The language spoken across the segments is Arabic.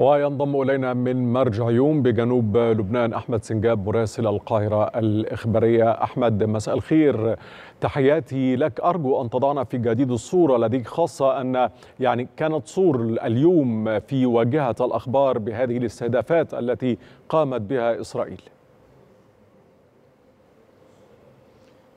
وينضم إلينا من مرجع يوم بجنوب لبنان أحمد سنجاب مراسل القاهرة الإخبارية أحمد مساء الخير تحياتي لك أرجو أن تضعنا في جديد الصورة لديك خاصة أن يعني كانت صور اليوم في واجهة الأخبار بهذه الاستهدافات التي قامت بها إسرائيل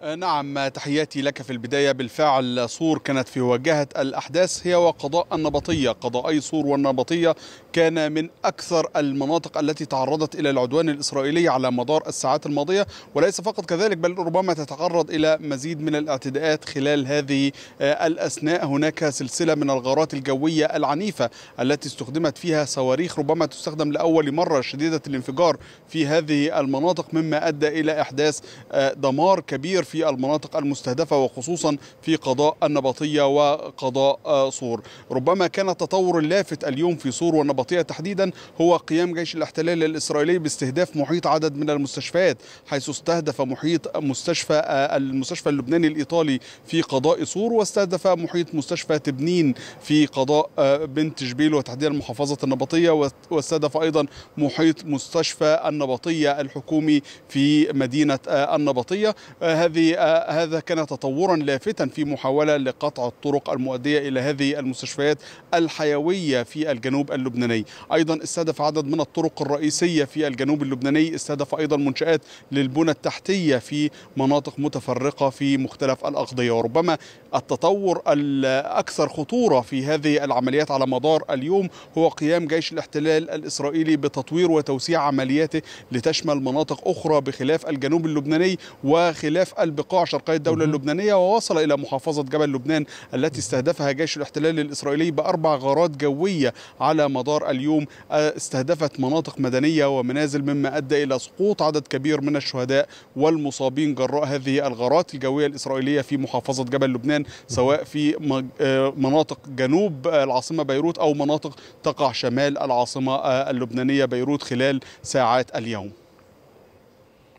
آه، نعم تحياتي لك في البداية بالفعل صور كانت في واجهة الأحداث هي وقضاء النبطية قضائي صور والنبطية كان من أكثر المناطق التي تعرضت إلى العدوان الإسرائيلي على مدار الساعات الماضية وليس فقط كذلك بل ربما تتعرض إلى مزيد من الاعتداءات خلال هذه آه، الأثناء هناك سلسلة من الغارات الجوية العنيفة التي استخدمت فيها صواريخ ربما تستخدم لأول مرة شديدة الانفجار في هذه المناطق مما أدى إلى إحداث آه، دمار كبير في المناطق المستهدفة وخصوصا في قضاء النبطية وقضاء صور آه، ربما كان التطور اللافت اليوم في صور والنبطية تحديدا هو قيام جيش الاحتلال الإسرائيلي باستهداف محيط عدد من المستشفيات حيث استهدف محيط مستشفى آه، المستشفى اللبناني الإيطالي في قضاء صور واستهدف محيط مستشفى تبنين في قضاء آه، بنت جبيل وتحديدا محافظة النبطية واستهدف أيضا محيط مستشفى النبطية الحكومي في مدينة النبطية هذه بالتالي آه، هذا كان تطورا لافتا في محاولة لقطع الطرق المؤدية إلى هذه المستشفيات الحيوية في الجنوب اللبناني أيضا استهدف عدد من الطرق الرئيسية في الجنوب اللبناني استهدف أيضا منشآت للبنى التحتية في مناطق متفرقة في مختلف الأقضية وربما التطور الأكثر خطورة في هذه العمليات على مدار اليوم هو قيام جيش الاحتلال الإسرائيلي بتطوير وتوسيع عملياته لتشمل مناطق أخرى بخلاف الجنوب اللبناني وخلاف بقاع شرقي الدولة اللبنانية ووصل إلى محافظة جبل لبنان التي استهدفها جيش الاحتلال الإسرائيلي بأربع غارات جوية على مدار اليوم آه، استهدفت مناطق مدنية ومنازل مما أدى إلى سقوط عدد كبير من الشهداء والمصابين جراء هذه الغارات الجوية الإسرائيلية في محافظة جبل لبنان سواء في آه، مناطق جنوب العاصمة بيروت أو مناطق تقع شمال العاصمة آه، اللبنانية بيروت خلال ساعات اليوم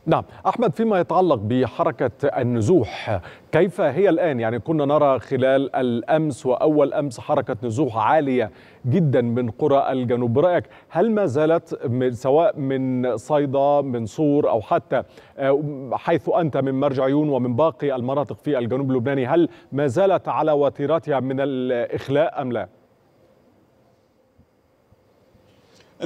نعم أحمد فيما يتعلق بحركة النزوح كيف هي الآن يعني كنا نرى خلال الأمس وأول أمس حركة نزوح عالية جدا من قرى الجنوب برأيك هل ما زالت من سواء من صيدا من صور أو حتى آه، حيث أنت من مرجعيون ومن باقي المناطق في الجنوب اللبناني هل ما زالت على وتيرتها من الإخلاء أم لا؟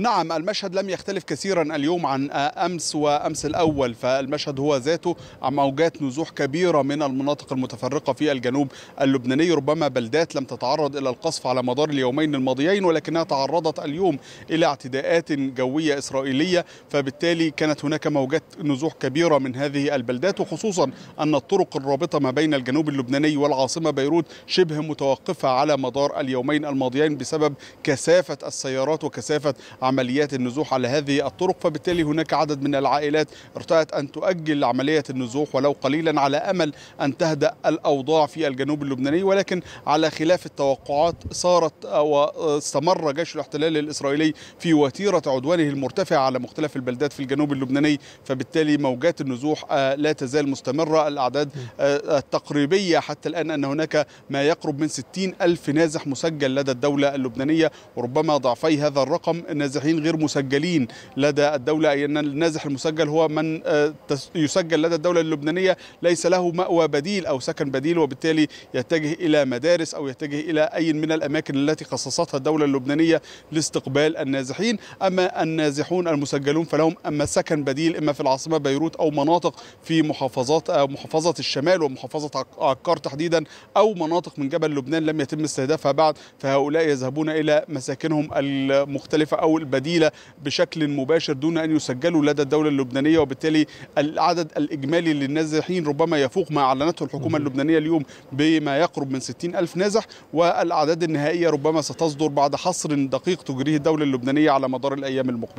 نعم المشهد لم يختلف كثيرا اليوم عن امس وامس الاول فالمشهد هو ذاته موجات نزوح كبيره من المناطق المتفرقه في الجنوب اللبناني ربما بلدات لم تتعرض الى القصف على مدار اليومين الماضيين ولكنها تعرضت اليوم الى اعتداءات جويه اسرائيليه فبالتالي كانت هناك موجات نزوح كبيره من هذه البلدات وخصوصا ان الطرق الرابطه ما بين الجنوب اللبناني والعاصمه بيروت شبه متوقفه على مدار اليومين الماضيين بسبب كثافه السيارات وكثافه عمليات النزوح على هذه الطرق فبالتالي هناك عدد من العائلات ارتأت أن تؤجل عملية النزوح ولو قليلا على أمل أن تهدأ الأوضاع في الجنوب اللبناني ولكن على خلاف التوقعات صارت واستمر جيش الاحتلال الإسرائيلي في وتيرة عدوانه المرتفعة على مختلف البلدات في الجنوب اللبناني فبالتالي موجات النزوح آه، لا تزال مستمرة الأعداد آه، التقريبية حتى الآن أن هناك ما يقرب من 60 ألف نازح مسجل لدى الدولة اللبنانية وربما ضعفي هذا الرقم النازحين غير مسجلين لدى الدولة أي أن النازح المسجل هو من آه، يسجل لدى الدولة اللبنانية ليس له مأوى بديل أو سكن بديل وبالتالي يتجه إلى مدارس أو يتجه إلى أي من الأماكن التي خصصتها الدولة اللبنانية لاستقبال النازحين أما النازحون المسجلون فلهم أما سكن بديل إما في العاصمة بيروت أو مناطق في محافظات آه، محافظة الشمال ومحافظة عكار تحديدا أو مناطق من جبل لبنان لم يتم استهدافها بعد فهؤلاء يذهبون إلى مساكنهم المختلفة أو البديلة بشكل مباشر دون أن يسجلوا لدى الدولة اللبنانية وبالتالي العدد الإجمالي للنازحين ربما يفوق ما أعلنته الحكومة اللبنانية اليوم بما يقرب من 60 ألف نازح والأعداد النهائية ربما ستصدر بعد حصر دقيق تجريه الدولة اللبنانية على مدار الأيام المقبلة